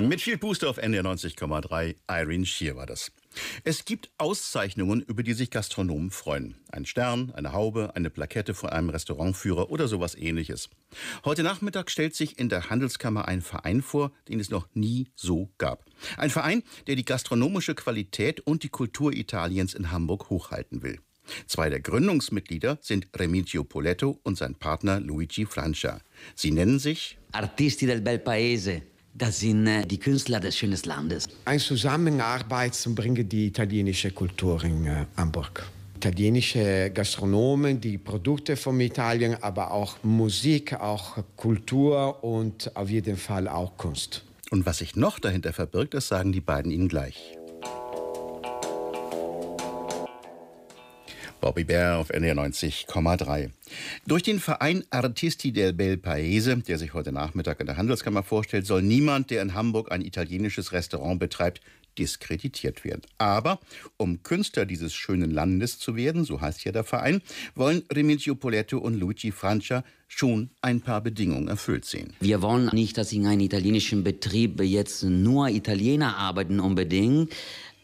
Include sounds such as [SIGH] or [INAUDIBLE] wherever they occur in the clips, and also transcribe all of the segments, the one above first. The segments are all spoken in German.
Mit viel Booster auf NDR 90,3. Irene Schier war das. Es gibt Auszeichnungen, über die sich Gastronomen freuen. Ein Stern, eine Haube, eine Plakette vor einem Restaurantführer oder sowas ähnliches. Heute Nachmittag stellt sich in der Handelskammer ein Verein vor, den es noch nie so gab. Ein Verein, der die gastronomische Qualität und die Kultur Italiens in Hamburg hochhalten will. Zwei der Gründungsmitglieder sind Remigio Poletto und sein Partner Luigi Francia. Sie nennen sich Artisti del Bel Paese das sind äh, die Künstler des schönen Landes. Eine Zusammenarbeit zum Bringen die italienische Kultur in äh, Hamburg. Italienische Gastronomen, die Produkte von Italien, aber auch Musik, auch Kultur und auf jeden Fall auch Kunst. Und was sich noch dahinter verbirgt, das sagen die beiden Ihnen gleich. Bobby Bär auf NDR 90,3. Durch den Verein Artisti del Bel Paese, der sich heute Nachmittag in der Handelskammer vorstellt, soll niemand, der in Hamburg ein italienisches Restaurant betreibt, diskreditiert werden. Aber um Künstler dieses schönen Landes zu werden, so heißt ja der Verein, wollen Remigio Poletto und Luigi Francia schon ein paar Bedingungen erfüllt sehen. Wir wollen nicht, dass in einem italienischen Betrieb jetzt nur Italiener arbeiten unbedingt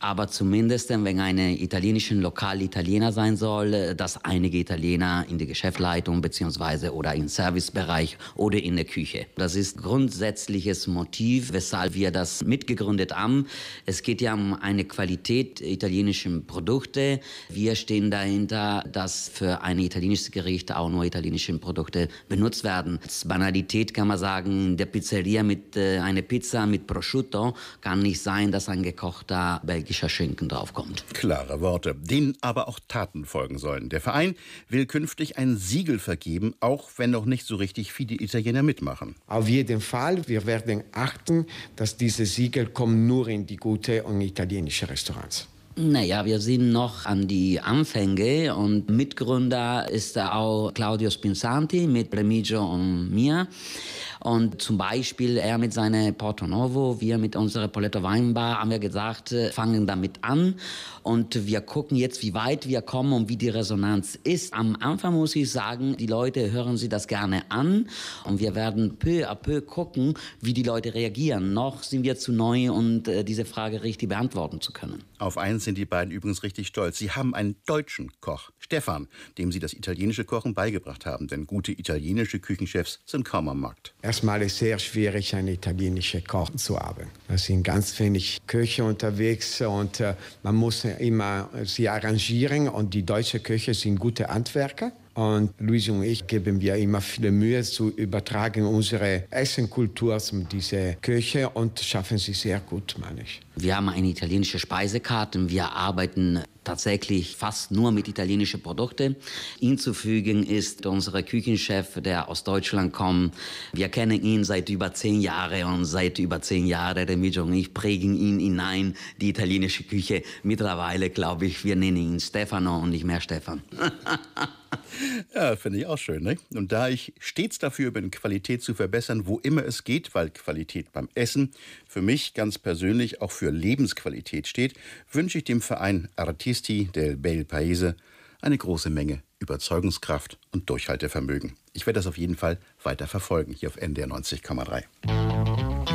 aber zumindest wenn eine italienische Lokal Italiener sein soll, äh, dass einige Italiener in die Geschäftsleitung beziehungsweise oder im Servicebereich oder in der Küche. Das ist grundsätzliches Motiv, weshalb wir das mitgegründet haben. Es geht ja um eine Qualität italienischer Produkte. Wir stehen dahinter, dass für ein italienisches Gericht auch nur italienische Produkte benutzt werden. Als Banalität kann man sagen, der Pizzeria mit äh, einer Pizza mit Prosciutto kann nicht sein, dass ein gekochter belgischer ordentlicher Schinken draufkommt. Klare Worte, denen aber auch Taten folgen sollen. Der Verein will künftig ein Siegel vergeben, auch wenn noch nicht so richtig viele Italiener mitmachen. Auf jeden Fall, wir werden achten, dass diese Siegel kommen nur in die gute und italienische Restaurants. Naja, wir sind noch an die Anfänge und Mitgründer ist auch Claudio Spinsanti mit Remigio und mir. Und zum Beispiel er mit seiner Porto Novo, wir mit unserer Poletto Weinbar haben wir gesagt, äh, fangen damit an und wir gucken jetzt, wie weit wir kommen und wie die Resonanz ist. Am Anfang muss ich sagen, die Leute hören sie das gerne an und wir werden peu à peu gucken, wie die Leute reagieren. Noch sind wir zu neu um äh, diese Frage richtig beantworten zu können. Auf eins sind die beiden übrigens richtig stolz. Sie haben einen deutschen Koch, Stefan, dem sie das italienische Kochen beigebracht haben, denn gute italienische Küchenchefs sind kaum am Markt. Herr erstmal ist es sehr schwierig, einen italienischen Koch zu haben. Da sind ganz wenig Köche unterwegs und äh, man muss immer sie arrangieren. Und die deutsche Köche sind gute Handwerker. Und Luis und ich geben wir immer viel Mühe zu übertragen unsere Essenkultur zu dieser Köche und schaffen sie sehr gut, meine ich. Wir haben eine italienische Speisekarte. Wir arbeiten tatsächlich fast nur mit italienischen Produkten. Hinzufügen ist unser Küchenchef, der aus Deutschland kommt. Wir kennen ihn seit über zehn Jahren und seit über zehn Jahren, Remigio und ich prägen ihn hinein, die italienische Küche. Mittlerweile, glaube ich, wir nennen ihn Stefano und nicht mehr Stefan. [LAUGHS] Ja, finde ich auch schön. Ne? Und da ich stets dafür bin, Qualität zu verbessern, wo immer es geht, weil Qualität beim Essen für mich ganz persönlich auch für für Lebensqualität steht, wünsche ich dem Verein Artisti del Bel Paese eine große Menge Überzeugungskraft und Durchhaltevermögen. Ich werde das auf jeden Fall weiter verfolgen hier auf NDR 90,3.